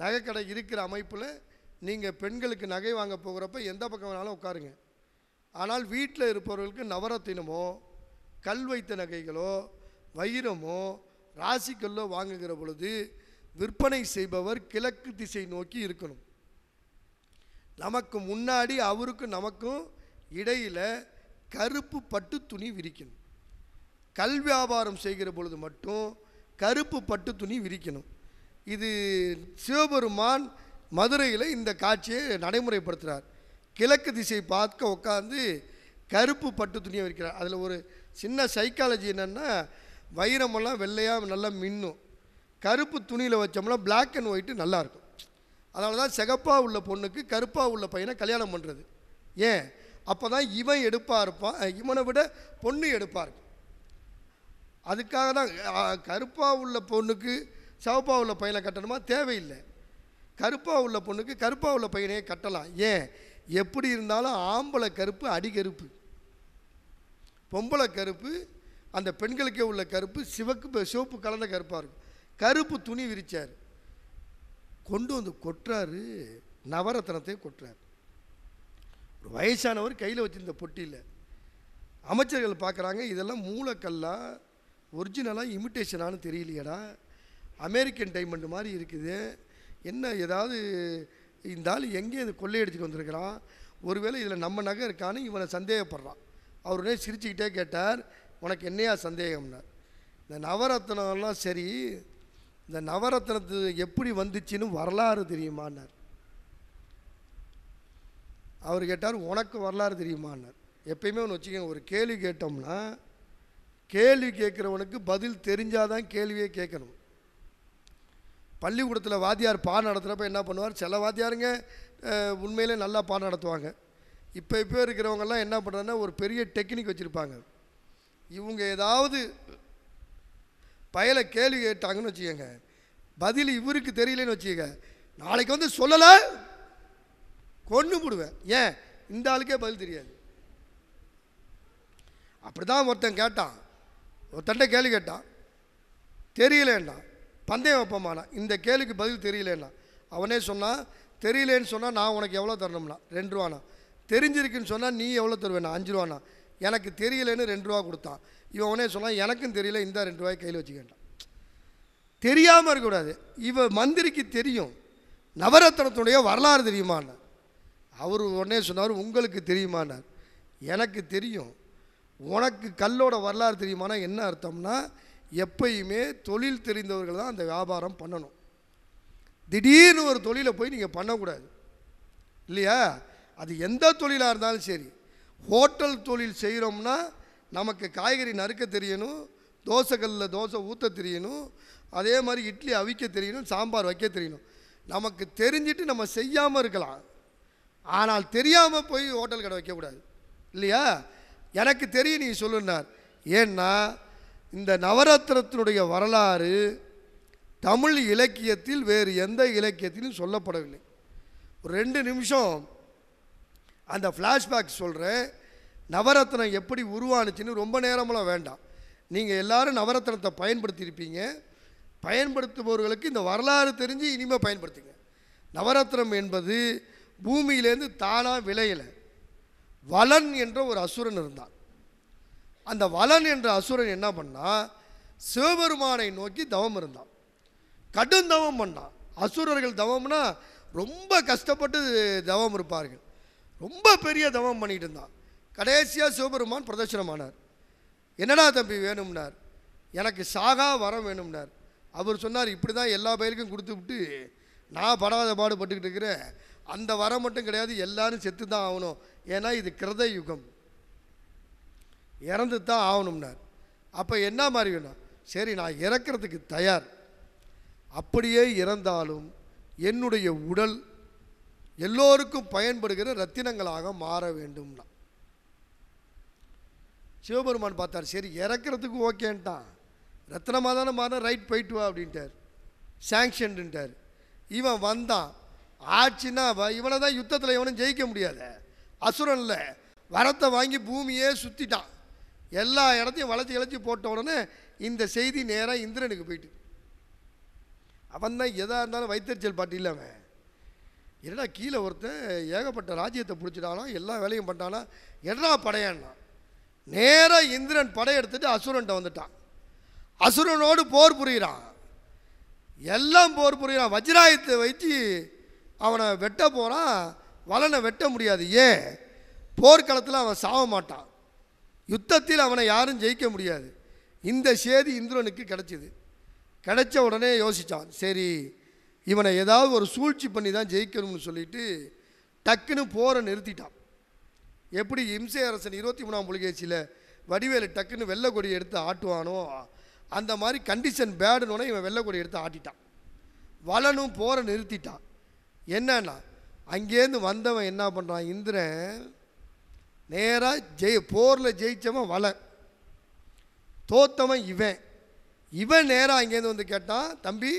நகைக்கடை இருக்கிற அமைப்பில் நீங்கள் பெண்களுக்கு நகை வாங்க போகிறப்ப எந்த பக்கம் வேணாலும் உட்காருங்க ஆனால் வீட்டில் இருப்பவர்களுக்கு நவரத்தினமோ கல் வைத்த நகைகளோ வைரமோ ராசிக்கல்லோ வாங்குகிற பொழுது விற்பனை செய்பவர் கிழக்கு திசை நோக்கி இருக்கணும் நமக்கு முன்னாடி அவருக்கும் நமக்கும் இடையில் கருப்பு பட்டு துணி விரிக்கணும் கல் வியாபாரம் செய்கிற பொழுது மட்டும் கருப்பு பட்டு துணி விரிக்கணும் இது சிவபெருமான் மதுரையில் இந்த காட்சியை நடைமுறைப்படுத்துகிறார் கிழக்கு திசை பார்க்க உட்காந்து கருப்பு பட்டு துணியை வைக்கிறார் அதில் ஒரு சின்ன சைக்காலஜி என்னென்னா வைரமெல்லாம் வெள்ளையாக நல்லா மின்னும் கருப்பு துணியில் வச்சோம்னா பிளாக் அண்ட் ஒயிட்டு நல்லாயிருக்கும் அதனால தான் சிகப்பாக உள்ள பொண்ணுக்கு கருப்பாக உள்ள பையனை கல்யாணம் பண்ணுறது ஏன் அப்போ தான் இவன் எடுப்பாக இருப்பான் இவனை விட பொண்ணு எடுப்பாக இருக்கும் அதுக்காக தான் கருப்பாக உள்ள பொண்ணுக்கு சிவப்பாக உள்ள பையனை கட்டணுமா தேவையில்லை கருப்பாக உள்ள பொண்ணுக்கு கருப்பாக உள்ள பையனையே கட்டலாம் ஏன் எப்படி இருந்தாலும் ஆம்பளை கருப்பு அடிகருப்பு பொம்பளை கருப்பு அந்த பெண்களுக்கே உள்ள கருப்பு சிவக்கு சிவப்பு கலந்த கருப்பாக இருக்கும் கருப்பு துணி விரித்தார் கொண்டு வந்து கொட்டுறாரு நவரத்னத்தையும் கொட்டுறார் ஒரு வயசானவர் கையில் வச்சுருந்த பொட்டியில் அமைச்சர்கள் பார்க்குறாங்க இதெல்லாம் மூளைக்கல்லாக ஒரிஜினலாக இமிட்டேஷனானு தெரியலையடா அமெரிக்கன் டைமண்ட் மாதிரி இருக்குது என்ன ஏதாவது இந்த ஆள் எங்கே இது கொள்ளையடிச்சிட்டு வந்திருக்கிறான் ஒருவேளை இதில் நம்ம நகை இருக்கான்னு இவனை சந்தேகப்படுறான் அவருடனே சிரிச்சுக்கிட்டே கேட்டார் உனக்கு என்னையா சந்தேகம்னார் இந்த நவரத்னம்லாம் சரி இந்த நவரத்னத்து எப்படி வந்துச்சுன்னு வரலாறு தெரியுமான்னார் அவர் கேட்டார் உனக்கு வரலாறு தெரியுமான்னார் எப்பயுமே ஒன்று வச்சுக்கோங்க ஒரு கேள்வி கேட்டோம்னா கேள்வி கேட்குறவனுக்கு பதில் தெரிஞ்சாதான் கேள்வியே கேட்கணும் பள்ளிக்கூடத்தில் வாத்தியார் பா நடத்துகிறப்ப என்ன பண்ணுவார் சில வாத்தியாருங்க உண்மையிலே நல்லா பாடம் நடத்துவாங்க இப்போ இப்போ இருக்கிறவங்கெல்லாம் என்ன பண்ணுறாங்கன்னா ஒரு பெரிய டெக்னிக் வச்சுருப்பாங்க இவங்க ஏதாவது பயலை கேள்வி கேட்டாங்கன்னு வச்சுக்கங்க பதில் இவருக்கு தெரியலன்னு வச்சுக்கோங்க நாளைக்கு வந்து சொல்லலை கொண்டு போடுவேன் ஏன் இந்த ஆளுக்கே பதில் தெரியாது அப்படி தான் ஒருத்தன் கேட்டான் ஒருத்தன்ட்ட கேள்வி கேட்டான் தெரியலேண்டான் பந்தயம் வைப்போமாண்ணா இந்த கேளுக்கு பதில் தெரியலன்னா அவனே சொன்னான் தெரியலேன்னு சொன்னால் நான் உனக்கு எவ்வளோ தரணும்னா ரெண்டு ரூபாண்ணா தெரிஞ்சிருக்குன்னு சொன்னால் நீ எவ்வளோ தருவேண்ணா அஞ்சு ரூபாண்ணா எனக்கு தெரியலன்னு ரெண்டு ரூபா கொடுத்தான் இவன் உடனே சொன்னால் எனக்கும் தெரியல இந்த ரெண்டு ரூபாய் கையில் வச்சுக்கிட்டான் தெரியாமல் இருக்கக்கூடாது இவ மந்திரிக்கு தெரியும் நவரத்தனத்துடைய வரலாறு தெரியுமான்னார் அவர் உடனே சொன்னார் உங்களுக்கு தெரியுமாண்ணார் எனக்கு தெரியும் உனக்கு கல்லோட வரலாறு தெரியுமானா என்ன அர்த்தம்னா எப்பயுமே தொழில் தெரிந்தவர்கள் தான் அந்த வியாபாரம் பண்ணணும் திடீர்னு ஒரு தொழிலை போய் நீங்கள் பண்ணக்கூடாது இல்லையா அது எந்த தொழிலாக இருந்தாலும் சரி ஹோட்டல் தொழில் செய்கிறோம்னா நமக்கு காய்கறி நறுக்க தெரியணும் தோசைக்கல்லில் தோசை ஊற்ற தெரியணும் அதே மாதிரி இட்லி அவிக்க தெரியணும் சாம்பார் வைக்க தெரியணும் நமக்கு தெரிஞ்சிட்டு நம்ம செய்யாமல் இருக்கலாம் ஆனால் தெரியாமல் போய் ஹோட்டல் கடை வைக்கக்கூடாது இல்லையா எனக்கு தெரியும் நீ சொல்லுனார் ஏன்னா இந்த நவரத்னத்தினுடைய வரலாறு தமிழ் இலக்கியத்தில் வேறு எந்த இலக்கியத்திலும் சொல்லப்படவில்லை ஒரு ரெண்டு நிமிஷம் அந்த ஃப்ளாஷ்பேக் சொல்கிறேன் நவரத்னம் எப்படி உருவானுச்சுன்னு ரொம்ப நேரமெல்லாம் வேண்டாம் நீங்கள் எல்லோரும் நவரத்னத்தை பயன்படுத்தியிருப்பீங்க பயன்படுத்துபவர்களுக்கு இந்த வரலாறு தெரிஞ்சு இனிமேல் பயன்படுத்துங்க நவரத்னம் என்பது பூமியிலேருந்து தானாக விளையலை வலன் என்ற ஒரு அசுரன் இருந்தான் அந்த வலன் என்ற அசுரன் என்ன பண்ணால் சிவபெருமானை நோக்கி தவம் இருந்தான் கடும் தவம் பண்ணான் அசுரர்கள் தவம்னா ரொம்ப கஷ்டப்பட்டு தவம் இருப்பார்கள் ரொம்ப பெரிய தவம் பண்ணிகிட்டு இருந்தான் கடைசியாக சிவபெருமான் பிரதர்சனமானார் என்னடா தம்பி வேணும்னார் எனக்கு சாகா வரம் வேணும்னார் அவர் சொன்னார் இப்படி தான் எல்லா பயிருக்கும் கொடுத்து விட்டு நான் படாத பாடுபட்டுக்கிட்டு இருக்கிறேன் அந்த வரம் மட்டும் கிடையாது எல்லாரும் செத்து தான் ஆகணும் ஏன்னா இது கிருத யுகம் இறந்து தான் ஆகணும்னார் அப்போ என்ன மாதிரி வேணும் சரி நான் இறக்கிறதுக்கு தயார் அப்படியே இறந்தாலும் என்னுடைய உடல் எல்லோருக்கும் பயன்படுகிற ரத்தினங்களாக மாற வேண்டும்னா சிவபெருமான் பார்த்தார் சரி இறக்கிறதுக்கு ஓகேன்ட்டான் ரத்தனமாக தானே மாறின ரைட் போயிட்டு வா அப்படின்ட்டார் சாங்ஷன்டுன்ட்டார் இவன் வந்தான் ஆச்சுன்னா இவனை தான் யுத்தத்தில் இவனும் ஜெயிக்க முடியாது அசுரனில் வரத்தை வாங்கி பூமியே சுற்றிட்டான் எல்லா இடத்தையும் வளைச்சி இழைச்சி போட்ட உடனே இந்த செய்தி நேராக இந்திரனுக்கு போயிட்டு அவன் தான் எதாக இருந்தாலும் வைத்தறிச்சல் பாட்டு இல்லை அவன் என்னடா கீழே ஒருத்தன் ஏகப்பட்ட ராஜ்யத்தை பிடிச்சிட்டாலும் எல்லா வேலையும் பண்ணிட்டானா என்னடா படையான்னா நேராக இந்திரன் படையெடுத்துட்டு அசுரன்ட்ட வந்துட்டான் அசுரனோடு போர் புரிகிறான் எல்லாம் போர் புரிகிறான் வஜ்ராயத்தை வச்சு அவனை வெட்ட போகிறான் வலனை வெட்ட முடியாது ஏன் போர்க்களத்தில் அவன் சாவ மாட்டான் யுத்தத்தில் அவனை யாரும் ஜெயிக்க முடியாது இந்த சேதி இந்திரனுக்கு கிடைச்சிது கிடைச்ச உடனே யோசித்தான் சரி இவனை ஏதாவது ஒரு சூழ்ச்சி பண்ணி தான் ஜெயிக்கணும்னு சொல்லிட்டு டக்குன்னு போரை நிறுத்திட்டான் எப்படி இம்சை அரசன் இருபத்தி மூணாம் புலிகேசியில் வடிவேலு டக்குன்னு வெள்ளக்கொடி எடுத்து ஆட்டுவானோ அந்த மாதிரி கண்டிஷன் பேடுனோடனே இவன் வெள்ளக்கொடி எடுத்து ஆட்டிட்டான் வளனும் போரை நிறுத்திட்டான் என்னன்னா அங்கேருந்து வந்தவன் என்ன பண்ணுறான் இந்திரன் நேராக ஜெய போரில் ஜெயித்தவன் வலை தோத்தவன் இவன் இவன் நேராக அங்கேருந்து வந்து கேட்டான் தம்பி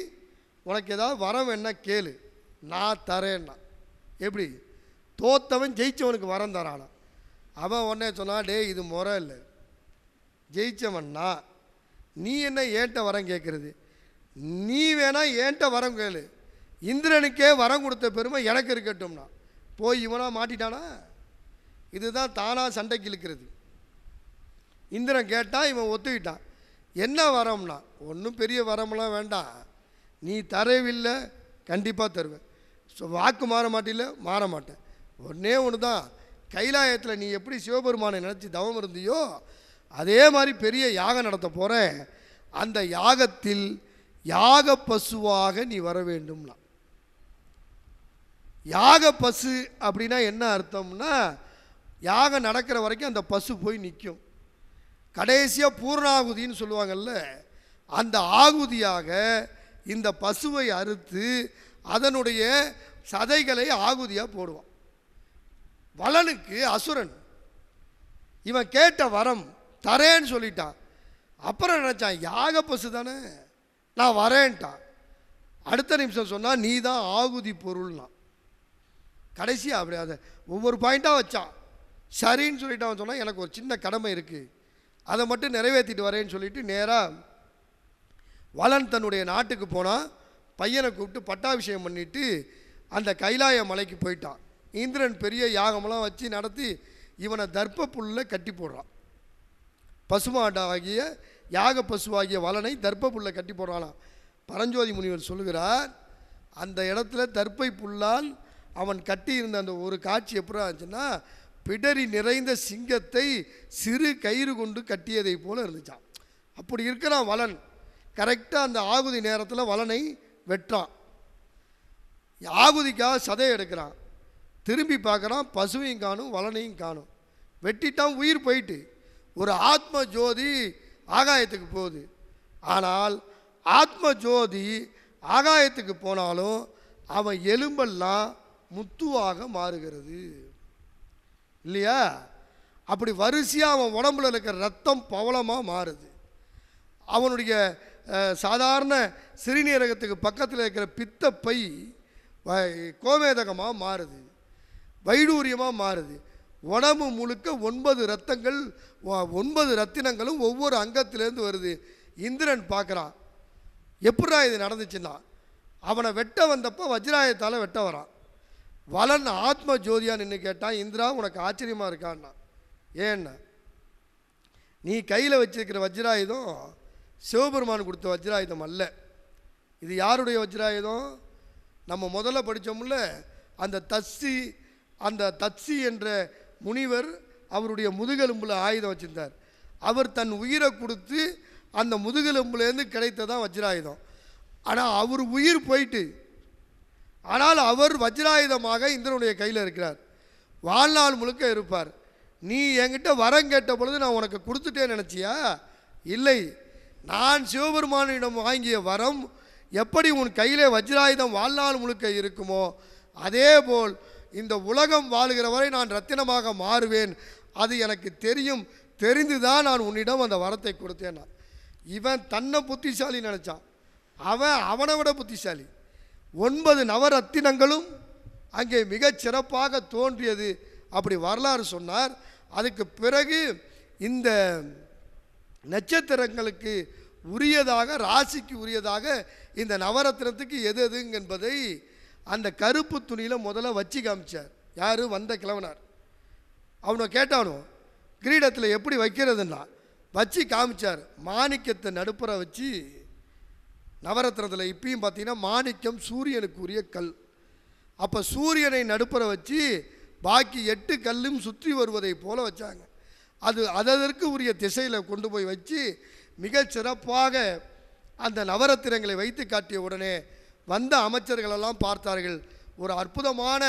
உனக்கு ஏதாவது வரம் என்ன கேளு நான் தரேன்னா எப்படி தோத்தவன் ஜெயித்தவனுக்கு வரம் தரானா அவன் உடனே சொன்னான் டே இது முறை இல்லை ஜெயித்தவன்னா நீ என்ன ஏன்ட்ட வரம் கேட்குறது நீ வேணால் ஏன்ட்ட வரம் கேளு இந்திரனுக்கே வரம் கொடுத்த பெருமை எனக்கு இருக்கட்டும்னா போய் இவனாக மாட்டிட்டானா இதுதான் தானாக சண்டைக்கு இழுக்கிறது இந்திரன் கேட்டால் இவன் ஒத்துக்கிட்டான் என்ன வரம்னா ஒன்றும் பெரிய வரமெல்லாம் வேண்டாம் நீ தரவில்லை கண்டிப்பாக தருவேன் ஸோ வாக்கு மாற மாட்டில்ல மாற மாட்டேன் ஒன்றே ஒன்று தான் கைலாயத்தில் நீ எப்படி சிவபெருமானை நினச்சி தவம் இருந்தியோ அதே மாதிரி பெரிய யாகம் நடத்த போகிறேன் அந்த யாகத்தில் யாக பசுவாக நீ வர வேண்டும்னா யாக பசு அப்படின்னா என்ன அர்த்தம்னா யாகம் நடக்கிற வரைக்கும் அந்த பசு போய் நிற்கும் கடைசியாக பூர்ணாகுதின்னு சொல்லுவாங்கள்ல அந்த ஆகுதியாக இந்த பசுவை அறுத்து அதனுடைய சதைகளை ஆகுதியாக போடுவான் வளனுக்கு அசுரன் இவன் கேட்ட வரம் தரேன்னு சொல்லிட்டான் அப்புறம் நினச்சான் யாக பசு தானே நான் வரேன்ட்டான் அடுத்த நிமிஷம் சொன்னால் நீ தான் ஆகுதி பொருள்னா கடைசியாக அப்படி அதை ஒவ்வொரு பாயிண்ட்டாக வச்சான் சரின்னு சொல்லிட்டு அவன் சொன்னால் எனக்கு ஒரு சின்ன கடமை இருக்குது அதை மட்டும் நிறைவேற்றிட்டு வரேன்னு சொல்லிட்டு நேராக வளன் தன்னுடைய நாட்டுக்கு போனால் பையனை கூப்பிட்டு பட்டாபிஷேகம் பண்ணிவிட்டு அந்த கைலாய மலைக்கு போயிட்டான் இந்திரன் பெரிய யாகமெல்லாம் வச்சு நடத்தி இவனை தர்ப்ப புல்ல கட்டி போடுறான் பசுமாடாகிய யாக பசுவாகிய வளனை தர்ப்ப புல்ல கட்டி போடுறான் பரஞ்சோதி முனிவர் சொல்கிறார் அந்த இடத்துல தர்ப்பை புல்லால் அவன் கட்டியிருந்த அந்த ஒரு காட்சி எப்படி இருந்துச்சுன்னா பிடரி நிறைந்த சிங்கத்தை சிறு கயிறு கொண்டு கட்டியதை போல இருந்துச்சான் அப்படி இருக்கிறான் வலன் கரெக்டாக அந்த ஆகுதி நேரத்தில் வலனை வெட்டுறான் ஆகுதிக்காக சதை எடுக்கிறான் திரும்பி பார்க்குறான் பசுவையும் காணும் வலனையும் காணும் வெட்டிட்டான் உயிர் போயிட்டு ஒரு ஆத்ம ஜோதி ஆகாயத்துக்கு போகுது ஆனால் ஆத்ம ஜோதி ஆகாயத்துக்கு போனாலும் அவன் எலும்பெல்லாம் முத்துவாக மாறுகிறது இல்லையா அப்படி வரிசையாக அவன் உடம்புல இருக்கிற ரத்தம் பவளமாக மாறுது அவனுடைய சாதாரண சிறுநீரகத்துக்கு பக்கத்தில் இருக்கிற பித்த பை கோமேதகமாக மாறுது வைடூரியமாக மாறுது உடம்பு முழுக்க ஒன்பது ரத்தங்கள் ஒன்பது ரத்தினங்களும் ஒவ்வொரு அங்கத்திலேருந்து வருது இந்திரன் பார்க்குறான் எப்படா இது நடந்துச்சுன்னா அவனை வெட்ட வந்தப்போ வஜ்ராயத்தால் வெட்ட வரான் வளன் ஆத்ம ஜோதியா நின்று கேட்டால் இந்திரா உனக்கு ஆச்சரியமாக இருக்கான்னா ஏன்னா நீ கையில் வச்சிருக்கிற வஜ்ராயுதம் சிவபெருமான் கொடுத்த வஜ்ராயுதம் அல்ல இது யாருடைய வஜ்ராயுதம் நம்ம முதல்ல படித்தோம்ல அந்த தஸ்ஸி அந்த தத்சி என்ற முனிவர் அவருடைய முதுகெலும்பில் ஆயுதம் வச்சுருந்தார் அவர் தன் உயிரை கொடுத்து அந்த முதுகெலும்புலேருந்து கிடைத்ததான் வஜ்ராயுதம் ஆனால் அவர் உயிர் போயிட்டு ஆனால் அவர் வஜ்ராயுதமாக இந்திரனுடைய கையில் இருக்கிறார் வாழ்நாள் முழுக்க இருப்பார் நீ என்கிட்ட வரம் கேட்ட பொழுது நான் உனக்கு கொடுத்துட்டேன்னு நினச்சியா இல்லை நான் சிவபெருமானிடம் வாங்கிய வரம் எப்படி உன் கையிலே வஜ்ராயுதம் வாழ்நாள் முழுக்க இருக்குமோ அதே போல் இந்த உலகம் வாழுகிற வரை நான் ரத்தினமாக மாறுவேன் அது எனக்கு தெரியும் தெரிந்துதான் நான் உன்னிடம் அந்த வரத்தை கொடுத்தேன் இவன் தன்னை புத்திசாலி நினச்சான் அவன் அவனை விட புத்திசாலி ஒன்பது நவரத்தினங்களும் அங்கே மிகச் சிறப்பாக தோன்றியது அப்படி வரலாறு சொன்னார் அதுக்கு பிறகு இந்த நட்சத்திரங்களுக்கு உரியதாக ராசிக்கு உரியதாக இந்த நவரத்தினத்துக்கு எது எதுங்க என்பதை அந்த கருப்பு துணியில் முதல்ல வச்சு காமிச்சார் யார் வந்த கிழவனார் அவனை கேட்டானோ கிரீடத்தில் எப்படி வைக்கிறதுன்னா வச்சு காமிச்சார் மாணிக்கத்தை நடுப்புற வச்சு நவரத்னத்தில் இப்பயும் பார்த்தீங்கன்னா மாணிக்கம் சூரியனுக்குரிய கல் அப்போ சூரியனை நடுப்புற வச்சு பாக்கி எட்டு கல்லும் சுற்றி வருவதை போல வச்சாங்க அது அதற்கு உரிய திசையில் கொண்டு போய் வச்சு மிக சிறப்பாக அந்த நவரத்திரங்களை வைத்து காட்டிய உடனே வந்த அமைச்சர்களெல்லாம் பார்த்தார்கள் ஒரு அற்புதமான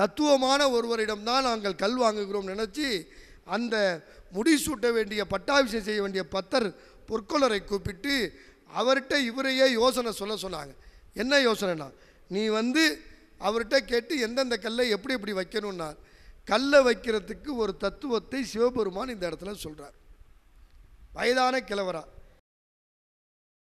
தத்துவமான ஒருவரிடம்தான் நாங்கள் கல் வாங்குகிறோம் நினச்சி அந்த முடிசூட்ட வேண்டிய பட்டாபிஷேகம் செய்ய வேண்டிய பத்தர் பொற்கொலரை கூப்பிட்டு அவர்கிட்ட இவரையே யோசனை சொல்ல சொன்னாங்க என்ன யோசனைனா நீ வந்து அவர்கிட்ட கேட்டு எந்தெந்த கல்லை எப்படி எப்படி வைக்கணும்னா கல்லை வைக்கிறதுக்கு ஒரு தத்துவத்தை சிவபெருமான் இந்த இடத்துல சொல்கிறார் வயதான கிழவராக